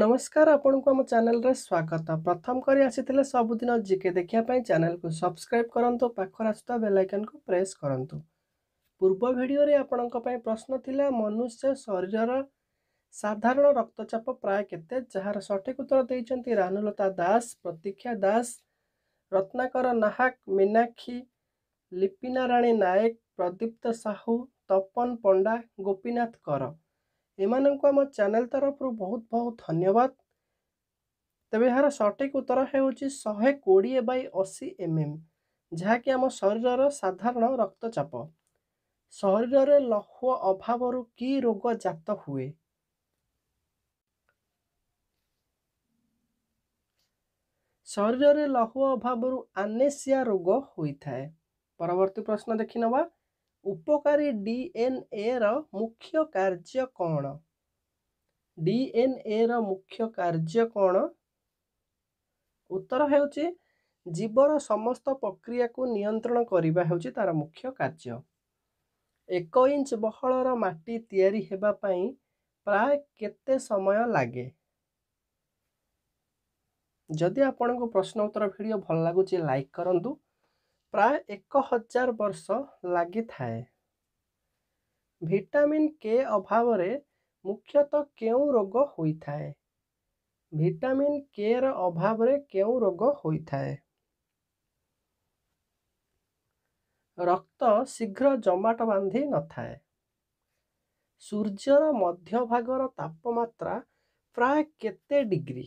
ନମସ୍କାର ଆପଣଙ୍କୁ ଆମ ଚ୍ୟାନେଲରେ ସ୍ୱାଗତ ପ୍ରଥମ କରି ଆସିଥିଲେ ସବୁଦିନ ଜିକେ ଦେଖିବା ପାଇଁ ଚ୍ୟାନେଲକୁ ସବସ୍କ୍ରାଇବ୍ କରନ୍ତୁ ପାଖରେ ଆସୁଥିବା ବେଲାଇକନ୍କୁ ପ୍ରେସ୍ କରନ୍ତୁ ପୂର୍ବ ଭିଡ଼ିଓରେ ଆପଣଙ୍କ ପାଇଁ ପ୍ରଶ୍ନ ଥିଲା ମନୁଷ୍ୟ ଶରୀରର ସାଧାରଣ ରକ୍ତଚାପ ପ୍ରାୟ କେତେ ଯାହାର ସଠିକ ଉତ୍ତର ଦେଇଛନ୍ତି ରାନୁଲତା ଦାସ ପ୍ରତୀକ୍ଷା ଦାସ ରତ୍ନାକର ନାହାକ ମୀନାକ୍ଷୀ ଲିପିନାରାଣୀ ନାୟକ ପ୍ରଦୀପ୍ତ ସାହୁ ତପନ ପଣ୍ଡା ଗୋପୀନାଥ କର ଏମାନଙ୍କୁ ଆମ ଚ୍ୟାନେଲ୍ ତରଫରୁ ବହୁତ ବହୁତ ଧନ୍ୟବାଦ ତେବେ ଏହାର ସଠିକ୍ ଉତ୍ତର ହେଉଛି ଶହେ କୋଡ଼ିଏ ବାଇ ଅଶୀ ଏମ୍ ଏମ୍ ଯାହାକି ଆମ ଶରୀରର ସାଧାରଣ ରକ୍ତଚାପ ଶରୀରରେ ଲହ ଅଭାବରୁ କି ରୋଗ ଜାତ ହୁଏ ଶରୀରରେ ଲହୁ ଅଭାବରୁ ଆନେସିଆ ରୋଗ ହୋଇଥାଏ ପରବର୍ତ୍ତୀ ପ୍ରଶ୍ନ ଦେଖିନେବା ଉପକାରୀ ଡି ଏନ୍ ଏ ର ମୁଖ୍ୟ କାର୍ଯ୍ୟ କ'ଣ ଡି ଏନ୍ ଏ ର ମୁଖ୍ୟ କାର୍ଯ୍ୟ କ'ଣ ଉତ୍ତର ହେଉଛି ଜୀବର ସମସ୍ତ ପ୍ରକ୍ରିୟାକୁ ନିୟନ୍ତ୍ରଣ କରିବା ହେଉଛି ତା'ର ମୁଖ୍ୟ କାର୍ଯ୍ୟ ଏକ ଇଞ୍ଚ ବହଳର ମାଟି ତିଆରି ହେବା ପାଇଁ ପ୍ରାୟ କେତେ ସମୟ ଲାଗେ ଯଦି ଆପଣଙ୍କୁ ପ୍ରଶ୍ନ ଉତ୍ତର ଭିଡ଼ିଓ ଭଲ ଲାଗୁଛି ଲାଇକ୍ କରନ୍ତୁ ପ୍ରାୟ ଏକ ହଜାର ବର୍ଷ ଲାଗିଥାଏ ଭିଟାମିନ୍ କେ ଅଭାବରେ ମୁଖ୍ୟତଃ କେଉଁ ରୋଗ ହୋଇଥାଏ ଭିଟାମିନ୍ କେର ଅଭାବରେ କେଉଁ ରୋଗ ହୋଇଥାଏ ରକ୍ତ ଶୀଘ୍ର ଜମାଟ ବାନ୍ଧି ନଥାଏ ସୂର୍ଯ୍ୟର ମଧ୍ୟଭାଗର ତାପମାତ୍ରା ପ୍ରାୟ କେତେ ଡିଗ୍ରୀ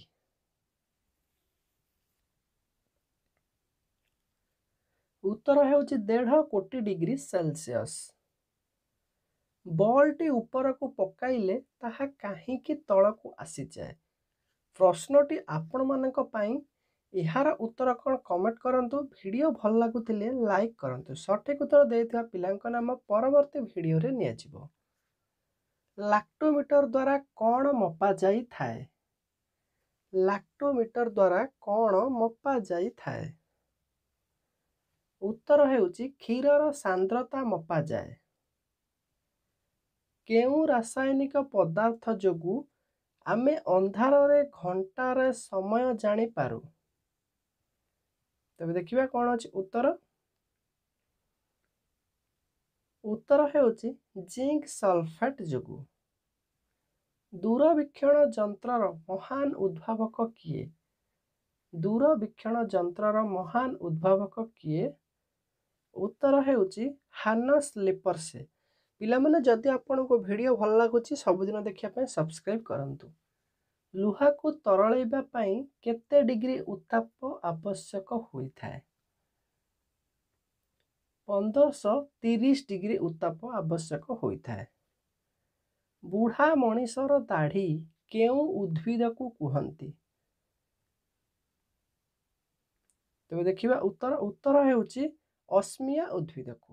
ଉତ୍ତର ହେଉଛି ଦେଢ଼ କୋଟି ଡିଗ୍ରୀ ସେଲସିୟସ୍ ବଲ୍ଟି ଉପରକୁ ପକାଇଲେ ତାହା କାହିଁକି ତଳକୁ ଆସିଯାଏ ପ୍ରଶ୍ନଟି ଆପଣମାନଙ୍କ ପାଇଁ ଏହାର ଉତ୍ତର କ'ଣ କମେଣ୍ଟ କରନ୍ତୁ ଭିଡ଼ିଓ ଭଲ ଲାଗୁଥିଲେ ଲାଇକ୍ କରନ୍ତୁ ସଠିକ୍ ଉତ୍ତର ଦେଇଥିବା ପିଲାଙ୍କ ନାମ ପରବର୍ତ୍ତୀ ଭିଡ଼ିଓରେ ନିଆଯିବ ଲାକ୍ଟୋମିଟର ଦ୍ୱାରା କ'ଣ ମପାଯାଇଥାଏ ଲାକ୍ଟୋମିଟର ଦ୍ୱାରା କ'ଣ ମପାଯାଇଥାଏ ଉତ୍ତର ହେଉଛି କ୍ଷୀରର ସାନ୍ଦ୍ରତା ମପାଯାଏ କେଉଁ ରାସାୟନିକ ପଦାର୍ଥ ଯୋଗୁଁ ଆମେ ଅନ୍ଧାରରେ ଘଣ୍ଟାରେ ସମୟ ଜାଣିପାରୁ ତେବେ ଦେଖିବା କ'ଣ ଅଛି ଉତ୍ତର ଉତ୍ତର ହେଉଛି ଜିଙ୍କ ସଲଫେଟ ଯୋଗୁଁ ଦୂରବୀକ୍ଷଣ ଯନ୍ତ୍ରର ମହାନ ଉଦ୍ଭାବକ କିଏ ଦୂରବୀକ୍ଷଣ ଯନ୍ତ୍ରର ମହାନ ଉଦ୍ଭାବକ କିଏ ଉତ୍ତର ହେଉଛି ହାନସ୍ ଲିପର୍ସେ ପିଲାମାନେ ଯଦି ଆପଣଙ୍କୁ ଭିଡ଼ିଓ ଭଲ ଲାଗୁଛି ସବୁଦିନ ଦେଖିବା ପାଇଁ ସବସ୍କ୍ରାଇବ୍ କରନ୍ତୁ ଲୁହାକୁ ତରଳେଇବା ପାଇଁ କେତେ ଡିଗ୍ରୀ ଉତ୍ତାପ ଆବଶ୍ୟକ ହୋଇଥାଏ ପନ୍ଦରଶହ ତିରିଶ ଡିଗ୍ରୀ ଉତ୍ତାପ ଆବଶ୍ୟକ ହୋଇଥାଏ ବୁଢ଼ା ମଣିଷର ଦାଢ଼ି କେଉଁ ଉଦ୍ଭିଦକୁ କୁହନ୍ତି ତେବେ ଦେଖିବା ଉତ୍ତର ଉତ୍ତର ହେଉଛି অসমিয়া উদ্ভিদকু